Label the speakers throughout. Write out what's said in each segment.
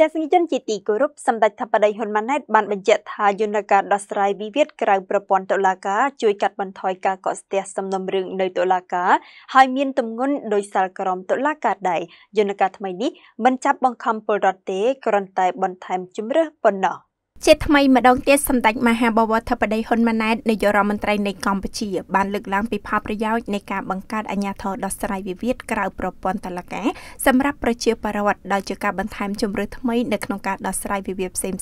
Speaker 1: ទស្សនិកជនជាទីគោរពសម្ដេចថាបតីហ៊ុនម៉ាណែតបានបញ្ជាក់ថាយន្តការដោះស្រាយវិវាទក្រៅប្រព័ន្ធតុលាការជួយកាត់បន្ថយការកកស្ទះសំណុំរឿងនៅតុលាការហើយមានទម្ងន់ដោយសាលក្រមតុលាការដែរយន្តការថ្មីនេះមិនចាប់បង្ខំពលរដ្ឋទេគ្រាន់តែបន្ថែមជំរើសប៉ុណ្ណោះជាថ្មីម្ដងទៀតសម្ដេចមហាបវរធិបតីហ៊ុនម៉ាណែតនាយករដ្ឋមន្ត្រីនៃកម្ពុជា បាន លើកឡើងពីផលប្រយោជន៍នៃការបង្កើតអាជ្ញាធរដោះស្រាយវិវាទក្រៅប្រព័ន្ធតុលាការ សម្រាប់ប្រជាពលរដ្ឋដោយជាការបន្ថែមជំរឿថ្មីនៅក្នុងការដោះស្រាយវិវាទផ្សេងៗ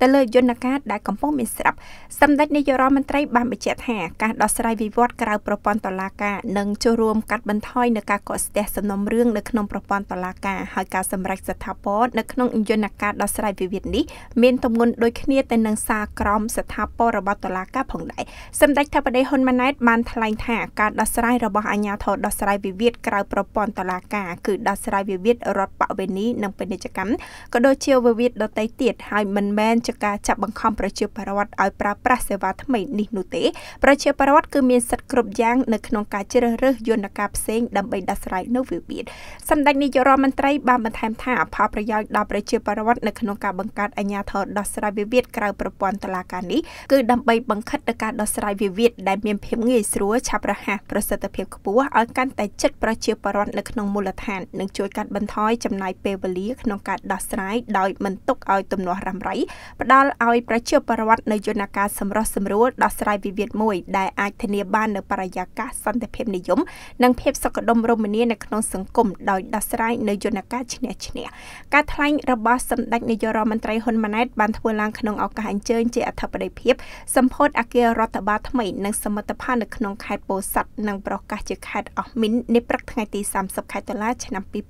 Speaker 1: ទៅលើយន្តការដែលកំពុងមានស្រាប់សម្ដេចនាយករដ្ឋមន្ត្រីបានបញ្ជាក់ថាការដោះស្រាយវិវាទក្រៅប្រព័ន្ធតុលាការនឹងចូលរួមកាត់បន្ថយនៅការកកស្ទះសំណុំរឿងនៅក្នុងប្រព័ន្ធតុលាការហើយការសម្រេចស្ថាពរនៅក្នុង យន្តការដោះស្រាយវិវាទនេះមានទម្ងន់ដូចដូចគ្នាទៅនឹងសារក្រមស្ថាពររបស់តុលាការផងដែរសម្ដេចថាបតីហ៊ុនម៉ាណែតបានថ្លែងថាការដោះស្រាយរបស់អាជ្ញាធរដោះស្រាយវិវាទក្រៅប្រព័ន្ធតុលាការគឺដោះស្រាយវិវាទរដ្ឋបវេនីនិងពាណិជ្ជកម្មក៏ដូចជាវិវាទដទៃទៀតហើយមិនមែនជាការចាប់បង្ខំប្រជាពលរដ្ឋឲ្យប្រើប្រាស់សេវាថ្មីនេះនោះទេប្រជាពលរដ្ឋគឺមានសិទ្ធិគ្រប់យ៉ាងនៅក្នុងការជ្រើសរើសយន្តការផ្សេងដើម្បីដោះស្រាយនៅវិវាទសម្ដេចនាយករដ្ឋមន្ត្រីបានបន្ថែមថាផលប្រយោជន៍ដល់ប្រជាពលរដ្ឋនៅក្នុងការបង្កើតអាជ្ញាធរដោះស្រាយវិវាទក្រៅប្រព័ន្ធតុលាការនេះគឺដើម្បីបង្ខិតដល់ការដោះស្រាយវិវាទដែលមានភាពងាយស្រួលឆាប់រហ័សប្រសិទ្ធភាពខ្ពស់ឲ្យកាន់តែជិតប្រជាពលរដ្ឋនៅក្នុងមូលដ្ឋាននិងជួយកាត់បន្ថយចំណាយពេលវេលាក្នុងការដោះស្រាយដោយមិនទុកឲ្យទំនាស់រ៉ាំរៃផ្ដល់ឲ្យប្រជាពលរដ្ឋនៅយន្តការសម្រោះសម្រួលដោះស្រាយវិវាទមួយ ដែលអាចធានាបាននៅបរិយាកាសសន្តិភាពនិយមនិងភាពសុខដុមរមនានៅក្នុងសង្គមដោយដោះស្រាយនៅយន្តការឈ្នះឈ្នះការថ្លែងរបស់សម្ដេចនាយករដ្ឋមន្ត្រីហ៊ុនម៉ាណែតបានធ្វើឡើងឡើងក្នុងឱកាសអញ្ជើញជាអធិបតីភាពសម្ពោធអគាររដ្ឋបាលថ្មីនិងសមិទ្ធផលនៅក្នុងខេត្តពោធិ៍សាត់និងប្រកាសជាខេត្តអស់មីននាព្រឹកថ្ងៃទី30ខែតុលាឆ្នាំ2023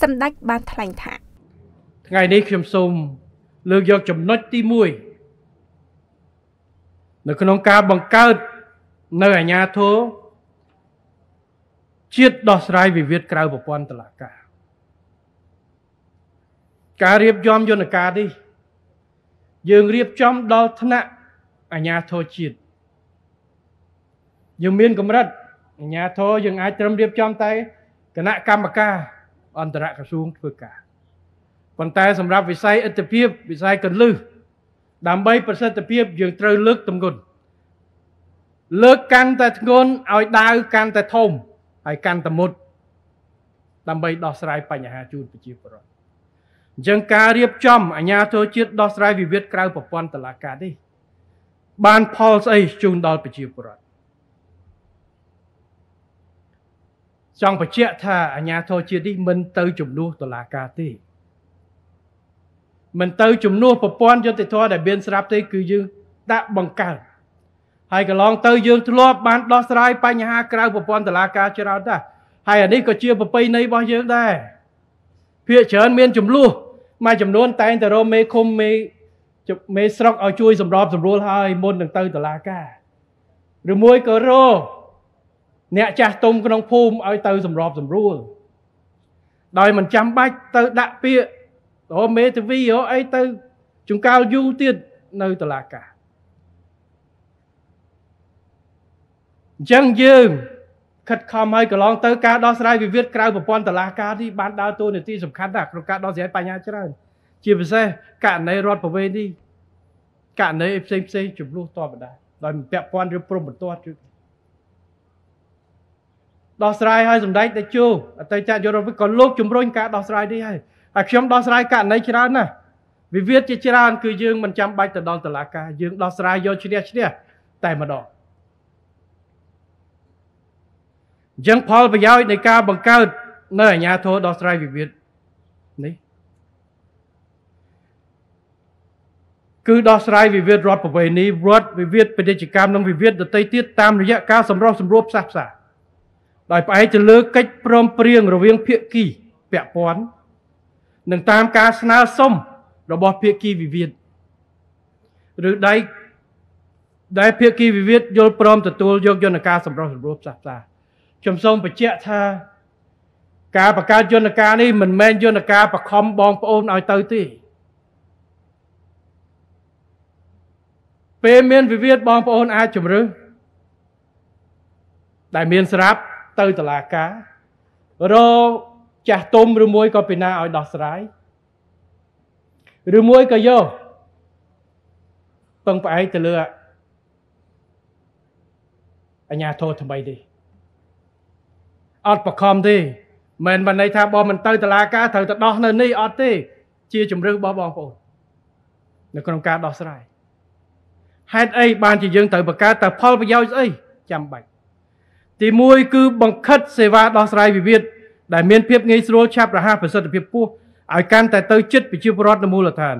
Speaker 1: សម្ដេចបានថ្លែងថា
Speaker 2: ថ្ងៃនេះខ្ញុំសូមលើកយកចំណុចទី1នៅក្នុងការបង្កើតនៅអាញាធរជាតិដោះស្រាយវិវាទក្រៅប្រព័ន្ធតុលាការការរៀបចំយន្តការនេះយើងរៀបចំដល់ថ្នាក់អាជ្ញាធរជាតិយើងមានកម្រិតអាជ្ញាធរយើងអាចត្រឹមរៀបចំតែគណៈកម្មការ អន្តរក្រសួងធ្វើការប៉ុន្តែ សម្រាប់វិស័យអត្តភាពវិស័យកលឹះដើម្បីប្រសិទ្ធភាព យើងត្រូវលើកទម្ងន់លើកកាន់តែធ្ងន់ឲ្យដាវកាន់តែធំហើយកាន់តែមុតដើម្បី ដោះស្រាយបញ្ហាជូនប្រជាពលរដ្ឋអញ្ចឹងការរៀបចំអាជ្ញាធរជាតិដោះស្រាយវិវាទក្រៅប្រព័ន្ធតុលាការនេះបានផលស្អីជូនដល់ប្រជាពលរដ្ឋចង់បញ្ជាក់ថាអាជ្ញាធរជាតិនេះមិនទៅជំនួសតុលាការទេមិនទៅជំនួសប្រព័ន្ធយុតិធធម៌ដែលមានស្រាប់ទេគឺយើងដាក់បង្កើតហើយកន្លងទៅយើងធ្លាប់បានដោះស្រាយបញ្ហាក្រៅប្រព័ន្ធតុលាការច្រើនដែរហើយអានេះក៏ជាប្រពៃណីរបស់យើងដែរភាគច្រើនមាន ចំនួនមួយចំនួន តែងតែរមមេឃុំមេ មេស្រុកឲ្យជួយសម្របសម្រួលឲ្យមុន នឹងទៅតុលាការឬមួយក៏រោអ្នកចាស់ទុំក្នុងភូមិឲ្យទៅសម្របសម្រួល ដោយមិនចាំបាច់ទៅដាក់ពាក្យរោមេធាវីរោអីទៅចង្កោលយូរទៀតនៅតុលាការអញ្ចឹងយើងខិតខំហើយកន្លងទៅការដោះស្រាយវិវាទក្រៅប្រព័ន្ធតុលាការនេះបានដើរតួនាទីសំខាន់ណាស់ក្នុងការដោះស្រាយបញ្ហាច្រើនជាពិសេសករណីរដ្ឋប្រវេនេះករណីផ្សេងផ្សេងចំនួនតបដែរដោយមិនពាក់ព័ន្ធឬព្រមបន្ទាត់ឬដោះស្រាយឲ្យសម្ដេចតេជោអតីតយុរ៉ុបក៏លោកជំរុញការដោះស្រាយនេះហើយហើយខ្ញុំដោះស្រាយករណីច្រើនណាស់វិវាទជាច្រើនគឺយើងមិនចាំបាច់ទៅដល់តុលាការយើងដោះស្រាយយកឈ្នះឈ្នះតែម្ដងអញ្ចឹងផលប្រយោជន៍នៃការបង្កើតនៅអាញាធរដោះស្រាយវិវាទនេះគឺដោះស្រាយវិវាទរដ្ឋប្រវេណីរដ្ឋវិវាទពាណិជ្ជកម្មនិងវិវាទដទៃទៀតតាមរយៈការសម្រុះសម្រួលផ្សះផ្សា ដោយផ្អែកទៅលើកិច្ចព្រមព្រៀងរវាងភាគីពាក់ព័ន្ធនិងតាមការស្នើសុំរបស់ភាគីវិវាទឬដៃដែលភាគីវិវាទយល់ព្រមទទួលយកយន្តការសម្រុះសម្រួលផ្សះផ្សាខ្ញុំសូមបញ្ជាក់ថា ការបង្កើតយន្តការនេះមិនមែនយន្តការបង្ខំបងប្អូនឲ្យទៅទេពេលមានវិវាទបងប្អូនអាចជំរឹះដែលមានស្រាប់ទៅតុលាការរចាស់ទុំឬមួយក៏ពីណាឲ្យ ដោះស្រាយឬមួយក៏យកពឹងផ្អែកទៅលើអាញាធរថ្មីនេះអត់បខំទេមិនបានន័យថាបងមិនទៅតុលាការត្រូវទៅដោះនៅនេះអត់ទេ ជាជំរឿនរបស់បងប្អូននៅក្នុងការដោះស្រាយហេតុអីបានជាយើងត្រូវបង្កើតតែផលប្រយោជន៍ស្អីចាំបាច់ទី1គឺបង្ខិតសេវាដោះស្រាយវិវាទដែលមានភាពងាយស្រួលឆាប់រហ័សប្រសិទ្ធភាពពោះឲ្យកាន់តែទៅចិត្តប្រជាពលរដ្ឋនៅមូលដ្ឋាន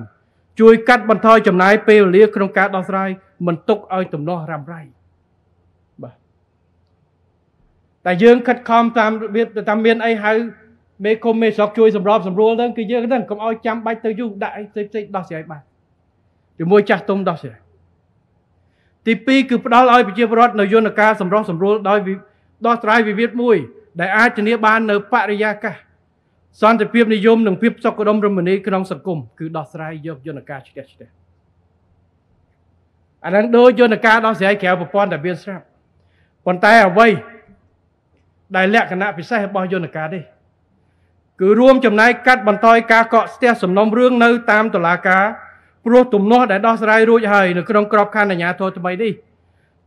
Speaker 2: ជួយកាត់បន្ថយចំណាយពេលវេលាក្នុងការដោះស្រាយមិនទុកឲ្យទំនាស់រ៉ាំរ៉ៃ។តែយើងខិតខំតាមរបៀបតាមមានអីហៅមេគុំមេស្រុកជួយសម្របសម្រួលហ្នឹងគឺយើងហ្នឹងកុំឲ្យចាំបាច់ទៅយូរដាក់អីផ្សេងផ្សេងដោះស្រាយបានជាមួយចាស់ទុំដោះស្រាយទី2គឺផ្ដល់ឲ្យប្រជាពលរដ្ឋនៅយន្តការសម្របសម្រួលដោយដោះស្រាយវិវាទមួយដែលអាចធានាបាននៅបរិយាកាសសន្តិភាពនិយមនិងភាពសុខដុមរមនាក្នុងសង្គមគឺដោះស្រាយយកយន្តការឆ្កេះឆ្កេះអានឹងដូចយន្តការដោះស្រាយក្រៅប្រព័ន្ធដែលមានស្រាប់ប៉ុន្តែអ្វីដែលលក្ខណៈពិសេសរបស់យន្តការនេះគឺរួមចំណាយកាត់បន្ថយការកកស្ទះសំណុំរឿងនៅតាមតុលាការព្រោះទំនាស់ដែលដោះស្រាយរួចហើយនៅក្នុងក្របខ័ណ្ឌអាជ្ញាធរថ្មីនេះ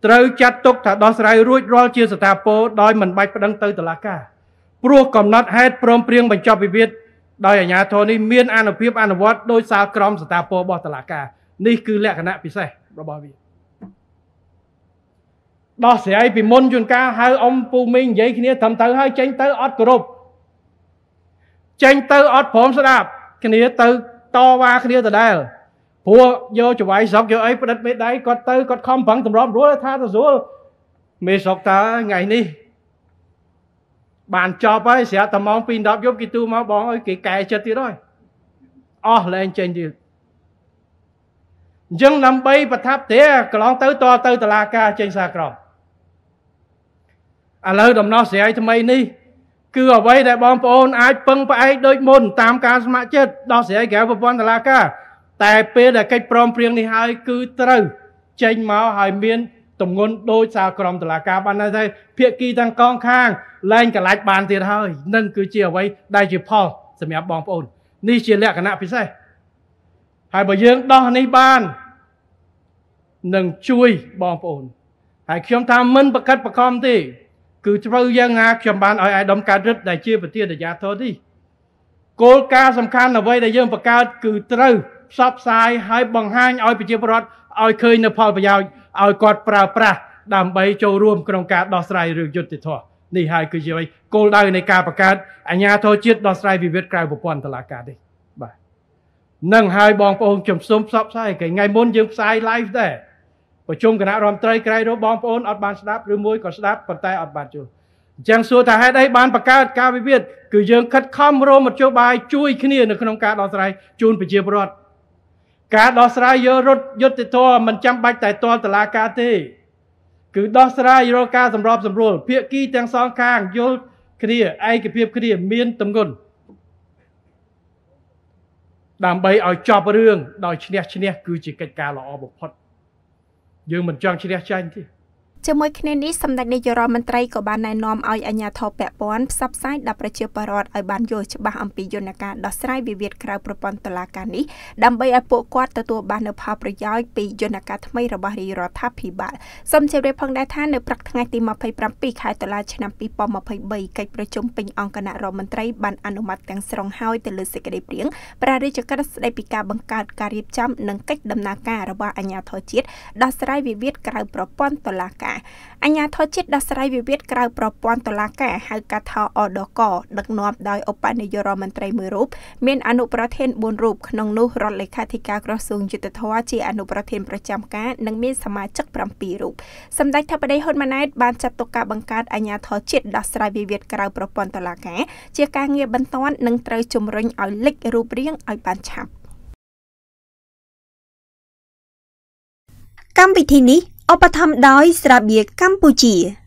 Speaker 2: ត្រូវចាត់ទុកថាដោះស្រាយរួចរាល់ជា ស្ថាពរដោយមិនបាច់ប្តឹងទៅតុលាការព្រោះកំណត់ហេតុព្រមព្រៀងបញ្ចប់វិវាទដោយអាជ្ញាធរនេះមានអនុភាពអនុវត្តដោយសារក្រមស្ថាពររបស់តុលាការនេះគឺលក្ខណៈពិសេសរបស់វាដោះស្រាយពីមុនជួនកាលហៅអ៊ំពូមីងនិយាយគ្នាត្រឹមទៅហើយចេញទៅអត់គោរពចេញទៅអត់ព្រមស្ដាប់គ្នាទៅតវ៉ាគ្នាដដែលព្រោះយកចវាយស្រុកយកអីផ្ដិតមេដៃគាត់ទៅគាត់ខំប្រឹងតម្រាំរួលថាទៅស្រួលមេស្រុកតើថ្ងៃនេះបានចប់ហើយស្រាប់តែម៉ោង2 10យប់គេទូមកបងអើយគេកែចិត្តទៀតហើយអស់លែងចេញទៀតអញ្ចឹងដើម្បីប្រថាប់ទេកន្លងទៅតទៅតឡាការចេញសារក្រមឥឡូវដំណោះស្រាយថ្មីនេះគឺអ្វីដែលបងប្អូនអាចពឹងផ្អែកដូចមុនតាមការស្ម័គ្រចិត្តដោះស្រាយក្រៅប្រព័ន្ធតុលាការតែពេលដែលកិច្ចព្រមព្រៀងនេះហើយគឺត្រូវ ចេញមកហើយមានទម្ងន់ដោយសារក្រមតុលាការបានថាភាគីទាំងកងខាងលែងកលាច់បានទៀតហើយនឹងគឺជាអ្វីដែលជាផលសម្រាប់បងប្អូន នេះជាលក្ខណៈពិសេសហើយបើយើងដោះនេះបាននឹងជួយបងប្អូនហើយខ្ញុំថាមិនប្រកាត់ប្រកំទេគឺត្រូវយ៉ាងណាខ្ញុំបានឲ្យអាយដមកើតរិទ្ធដែលជាប្រធានអាជ្ញាធរនេះគោលការណ៍សំខាន់អ្វីដែលយើងបង្កើតគឺត្រូវផ្សព្វផ្សាយឲ្យបង្ហាញឲ្យប្រជាពលរដ្ឋឲ្យឃើញនៅផលប្រយោជន៍ឲ្យគាត់ប្រើប្រាស់ដើម្បីចូលរួមក្នុងការដោះស្រាយរឿងយុត្តិធម៌នេះហើយគឺជាអ្វីគោលដៅនៃការបង្កើតអាជ្ញាធរជាតិដោះស្រាយវិវាទក្រៅប្រព័ន្ធតុលាការនេះបាទនឹងហើយបងប្អូនខ្ញុំសូមផ្សព្វផ្សាយថ្ងៃមុនយើងផ្សាយ live ដែរប្រជុំគណៈរដ្ឋមន្ត្រីក្រៃរោបងប្អូនអត់បានស្ដាប់ឬមួយក៏ស្ដាប់ប៉ុន្តែអត់បានជួយអញ្ចឹងសួរថាហេតុអីបានបង្កើតការវិវាទគឺយើងខិតខំរមមធ្យោបាយជួយគ្នានៅក្នុងការដោះស្រាយជូន ប្រជាពលរដ្ឋការដោះស្រាយយករត់យុទ្ធធម៌មិនចាំបាច់តែទាល់តឡាការទេគឺដោះស្រាយរកការសម្របសម្រួលភាគីទាំងសងខាងយល់គ្នាឯកភាពគ្នា មានទំនុនដើម្បីឲ្យចប់រឿងដោយឈ្នះឈ្នះគឺជាកិច្ចការល្អបំផុត។យើងមិនចង់ជ្រះចាញ់ទេ
Speaker 1: ជាមួយគ្នានេះសម្ដេចនាយករដ្ឋមន្ត្រីក៏បានណែនាំឲ្យអាជ្ញាធរពាក់ព័ន្ធផ្សព្វផ្សាយដល់ប្រជាពលរដ្ឋឲ្យបានយល់ច្បាស់អំពីយន្តការដោះស្រាយវិវាទក្រៅប្រព័ន្ធតុលាការនេះដើម្បីឲ្យពួកគាត់ទទួលបាននូវផលប្រយោជន៍ពីយន្តការថ្មីរបស់រាជរដ្ឋាភិបាលសូមជម្រាបផងដែរថានៅព្រឹកថ្ងៃទី27ខែតុលាឆ្នាំ2023កិច្ចប្រជុំពេញអង្គគណៈរដ្ឋមន្ត្រីបានអនុម័តទាំងស្រុងហើយទៅលើសេចក្តីព្រាងព្រះរាជក្រឹត្យស្តីពីការបង្កើតការរៀបចំនិងកិច្ចដំណើរការរបស់អាជ្ញាធរជាតិដោះស្រាយវិវាទក្រៅប្រព័ន្ធតុលាការអញ្ញាធរជាតិដោះស្រាយវិវាទក្រៅប្រព័ន្ធតុលាការហៅកាត់ថាអដកដឹកនាំដោយឧបនាយករដ្ឋមន្ត្រីមួយរូបមានអនុប្រធាន4រូបក្នុងនោះរដ្ឋលេខាធិការក្រសួងយុទ្ធភ័ពជាអនុប្រធានប្រចាំការនិងមានសមាជិក7រូបសម្ដេចថាបតីហ៊ុនម៉ាណែតបានចាត់ទុកការបង្កើតអញ្ញាធរជាតិដោះស្រាយវិវាទក្រៅប្រព័ន្ធតុលាការជាការងារបន្ទាន់និងត្រូវជំរុញឲ្យលេចរូបរាងឲ្យបានឆាប់កម្មវិធីនេះឧបត្ថម្ភដោយស្រាបៀរកម្ពុជា។